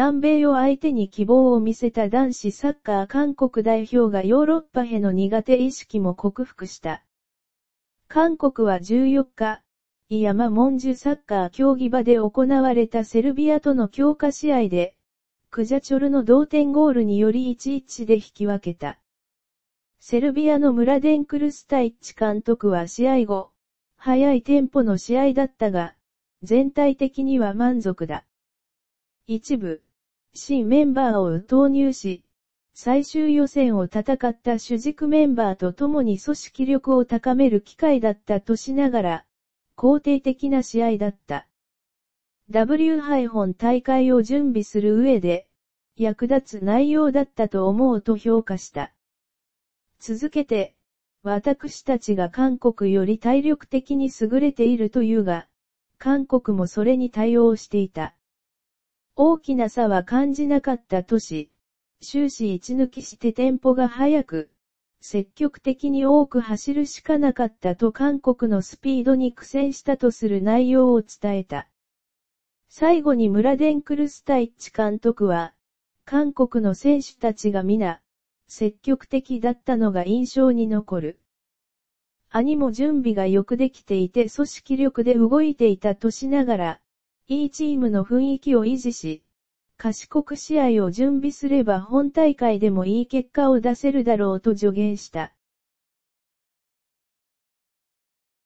南米を相手に希望を見せた男子サッカー韓国代表がヨーロッパへの苦手意識も克服した。韓国は14日、イヤマモンジュサッカー競技場で行われたセルビアとの強化試合で、クジャチョルの同点ゴールにより1-1で引き分けた。セルビアのムラデンクルスタイッチ監督は試合後、早いテンポの試合だったが、全体的には満足だ。一部、新メンバーを投入し、最終予選を戦った主軸メンバーと共に組織力を高める機会だったとしながら、肯定的な試合だった。W 杯本大会を準備する上で、役立つ内容だったと思うと評価した。続けて、私たちが韓国より体力的に優れているというが、韓国もそれに対応していた。大きな差は感じなかった都市。終始一抜きしてテンポが速く、積極的に多く走るしかなかったと韓国のスピードに苦戦したとする内容を伝えた。最後に村デンクルスタイッチ監督は、韓国の選手たちが皆、積極的だったのが印象に残る。兄も準備がよくできていて組織力で動いていたとしながら、いいチームの雰囲気を維持し、賢く試合を準備すれば本大会でもいい結果を出せるだろうと助言した。